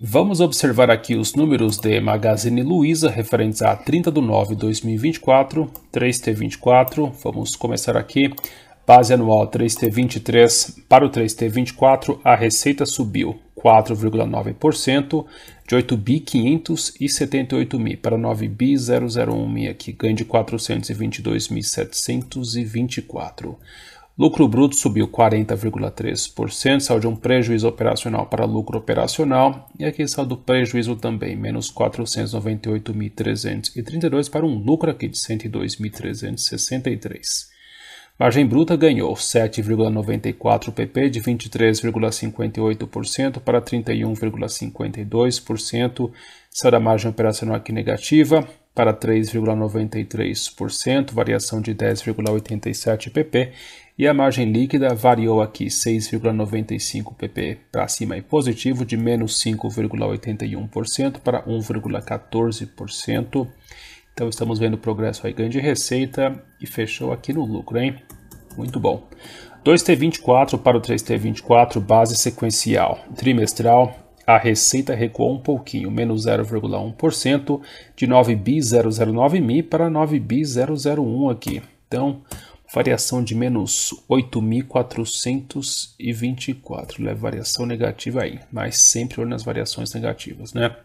Vamos observar aqui os números de Magazine Luiza referentes a 30 de 9 de 2024, 3T24. Vamos começar aqui. Base anual 3T23 para o 3T24, a receita subiu 4,9%, de 8 bi 578 mil para 9 bi 001 mil aqui, ganho de 422.724. Lucro bruto subiu 40,3%, saiu de um prejuízo operacional para lucro operacional, e aqui saiu do prejuízo também, menos 498.332 para um lucro aqui de 102.363. Margem bruta ganhou 7,94 pp de 23,58% para 31,52%, saiu da margem operacional aqui negativa, para 3,93%, variação de 10,87 pp, e a margem líquida variou aqui 6,95 pp para cima e positivo de menos 5,81% para 1,14%. Então estamos vendo progresso aí ganho de receita e fechou aqui no lucro, hein? Muito bom. 2T24 para o 3T24, base sequencial trimestral a receita recuou um pouquinho, menos 0,1%, de 9,009 mil para 9,001 aqui. Então, variação de menos 8.424, né? variação negativa aí, mas sempre olho nas variações negativas, né?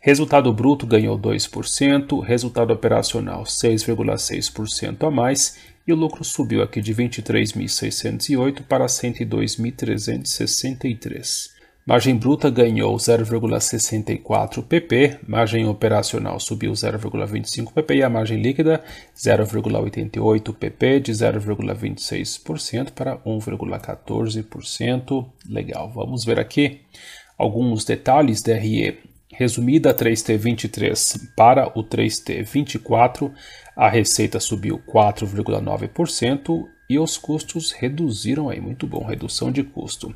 Resultado bruto ganhou 2%, resultado operacional 6,6% a mais e o lucro subiu aqui de 23.608 para 102.363. Margem bruta ganhou 0,64 pp, margem operacional subiu 0,25 pp e a margem líquida 0,88 pp de 0,26% para 1,14%. Legal. Vamos ver aqui alguns detalhes da RE. Resumida 3T23 para o 3T24, a receita subiu 4,9% e os custos reduziram aí, muito bom, redução de custo,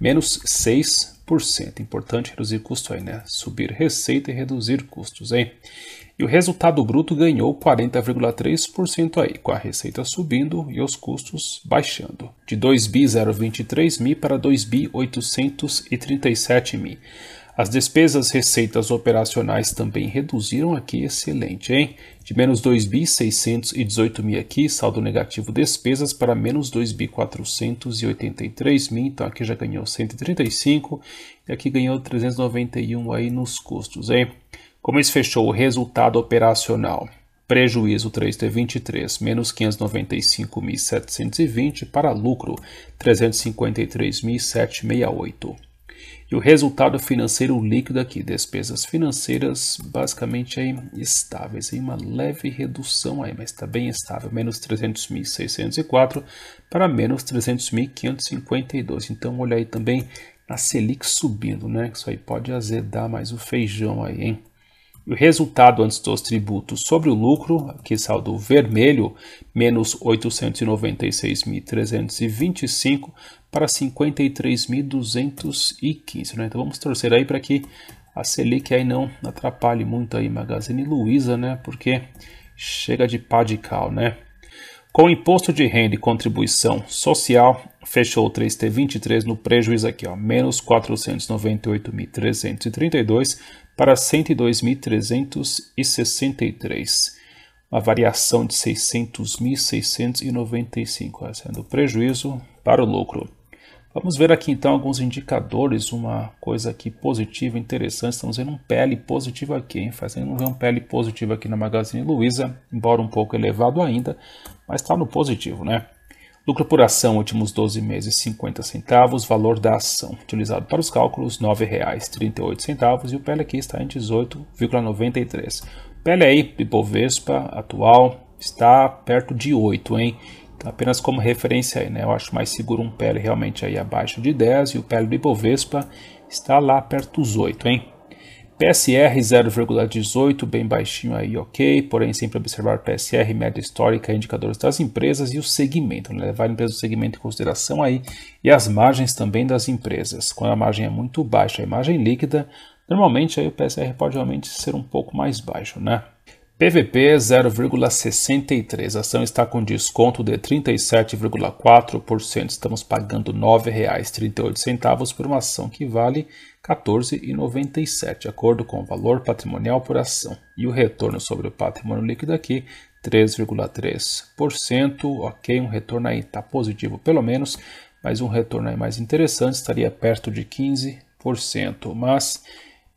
menos 6 10%. Importante reduzir custos aí, né? Subir receita e reduzir custos, hein? E o resultado bruto ganhou 40,3% aí, com a receita subindo e os custos baixando. De 2,023 mil para 2,837 mil. As despesas receitas operacionais também reduziram aqui, excelente, hein? De menos 2.618 mil aqui, saldo negativo despesas para menos 2.483 mil, então aqui já ganhou 135 e aqui ganhou 391 aí nos custos, hein? Como isso fechou o resultado operacional? Prejuízo 3T23, menos 595.720 para lucro 353.768. E o resultado financeiro líquido aqui, despesas financeiras, basicamente aí estáveis, aí uma leve redução aí, mas está bem estável, menos 300.604 para menos 300.552. Então olha aí também a Selic subindo, né? Isso aí pode azedar mais o feijão aí, hein? O resultado antes dos tributos sobre o lucro, que saldo vermelho, menos 896.325 para 53.215. Né? Então vamos torcer aí para que a Selic aí não atrapalhe muito aí Magazine Luiza, né? Porque chega de pá de cal, né? Com o imposto de renda e contribuição social, fechou o 3T23 no prejuízo aqui, ó, menos 498.332 para 102.363. Uma variação de 600.695, sendo o prejuízo para o lucro. Vamos ver aqui então alguns indicadores, uma coisa aqui positiva, interessante. Estamos vendo um PL positivo aqui, hein? fazendo ver um PL positivo aqui na Magazine Luiza, embora um pouco elevado ainda, mas está no positivo, né? Lucro por ação, últimos 12 meses, 50 centavos. Valor da ação utilizado para os cálculos, R$ 9,38. E o PL aqui está em 18,93. PL aí, Ibovespa atual, está perto de 8, hein? Então, apenas como referência aí, né? Eu acho mais seguro um PL realmente aí abaixo de 10. E o PL do Ibovespa está lá perto dos 8, hein? PSR 0,18, bem baixinho aí, ok, porém sempre observar PSR, média histórica, indicadores das empresas e o segmento, né? levar a empresa do segmento em consideração aí e as margens também das empresas. Quando a margem é muito baixa, a margem líquida, normalmente aí o PSR pode realmente ser um pouco mais baixo, né? PVP 0,63. A ação está com desconto de 37,4%. Estamos pagando R$ 9,38 por uma ação que vale R$ 14,97, de acordo com o valor patrimonial por ação. E o retorno sobre o patrimônio líquido aqui 3,3%. Ok, um retorno aí está positivo pelo menos, mas um retorno aí mais interessante estaria perto de 15%. Mas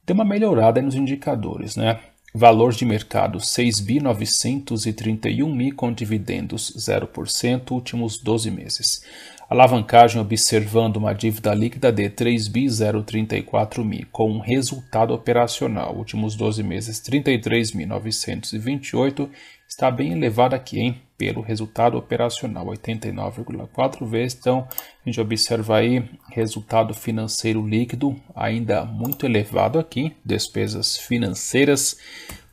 deu uma melhorada nos indicadores, né? Valor de mercado 6.931 mil com dividendos 0% últimos 12 meses. Alavancagem observando uma dívida líquida de 3.034 mil com um resultado operacional últimos 12 meses 33.928 está bem elevada aqui, hein? pelo resultado operacional, 89,4 vezes. Então, a gente observa aí resultado financeiro líquido ainda muito elevado aqui, despesas financeiras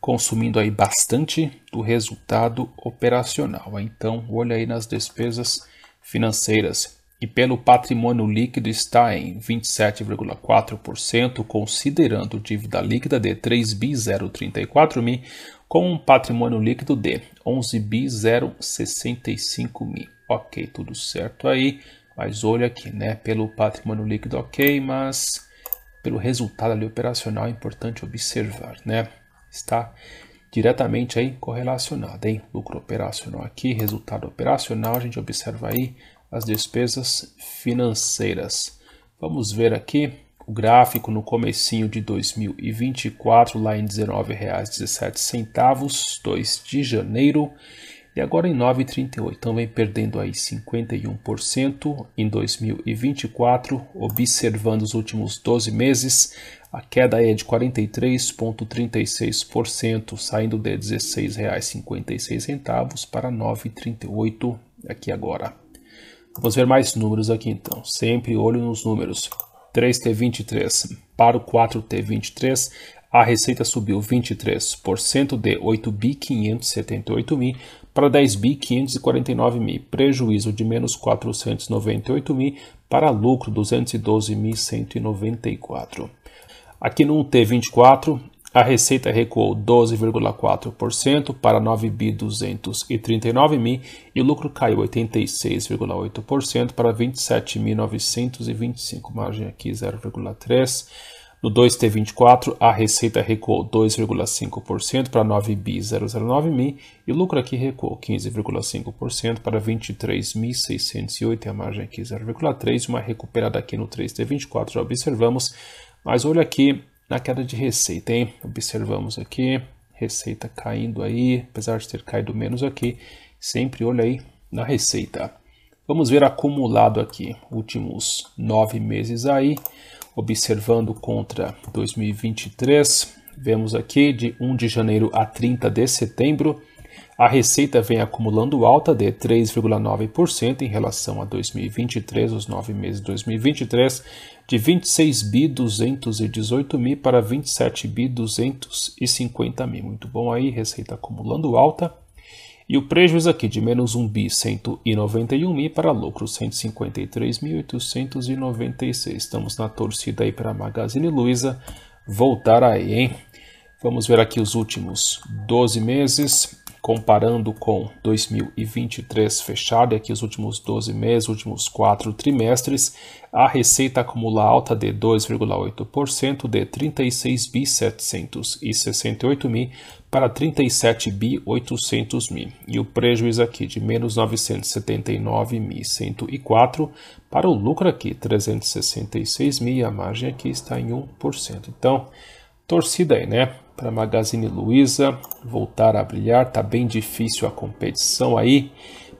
consumindo aí bastante do resultado operacional. Então, olha aí nas despesas financeiras. E pelo patrimônio líquido está em 27,4%, considerando dívida líquida de 3.034.000, com um patrimônio líquido de 11 bi 065 mil. Ok, tudo certo aí, mas olha aqui, né? Pelo patrimônio líquido, ok, mas pelo resultado ali operacional é importante observar, né? Está diretamente aí correlacionado, hein? Lucro operacional aqui, resultado operacional, a gente observa aí as despesas financeiras. Vamos ver aqui o gráfico no comecinho de 2024 lá em R$19,17, 19,17, 2 de janeiro, e agora em 9,38, então vem perdendo aí 51% em 2024, observando os últimos 12 meses, a queda é de 43,36%, saindo de R$16,56 16,56 para 9,38 aqui agora. Vamos ver mais números aqui então, sempre olho nos números. 3T23 para o 4T23, a receita subiu 23% de 8 bi 578 mil para 10 bi 549 mil, prejuízo de menos 498 mil para lucro 212.194. Aqui no T24, a receita recuou 12,4% para 9.239 mil e o lucro caiu 86,8% para 27.925, margem aqui 0,3. No 2T24, a receita recuou 2,5% para 9.009 mil e o lucro aqui recuou 15,5% para 23.608, a margem aqui 0,3, uma recuperada aqui no 3T24, já observamos. Mas olha aqui na queda de receita, hein? Observamos aqui, receita caindo aí, apesar de ter caído menos aqui, sempre olha aí na receita. Vamos ver acumulado aqui, últimos nove meses aí, observando contra 2023, vemos aqui de 1 de janeiro a 30 de setembro, a receita vem acumulando alta de 3,9% em relação a 2023, os nove meses de 2023, de 26.218.000 para 27.250.000. Muito bom aí, receita acumulando alta. E o prejuízo aqui de menos 1 bi 191 mil para lucro 153.896. Estamos na torcida aí para a Magazine Luiza voltar aí, hein? Vamos ver aqui os últimos 12 meses comparando com 2023 fechado, e aqui os últimos 12 meses, últimos quatro trimestres, a receita acumula alta de 2,8% de 36 bi mil para 37.800 mil e o prejuízo aqui de menos 979 mil para o lucro aqui 366 mil a margem aqui está em 1%. Então, torcida aí, né? para Magazine Luiza voltar a brilhar. Tá bem difícil a competição aí.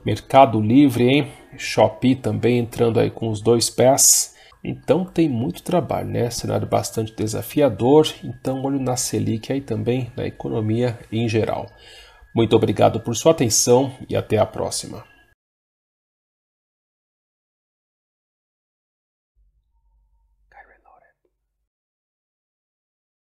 Mercado Livre, hein? Shopee também entrando aí com os dois pés. Então tem muito trabalho, né? Cenário bastante desafiador. Então olho na Selic aí também, na economia em geral. Muito obrigado por sua atenção e até a próxima.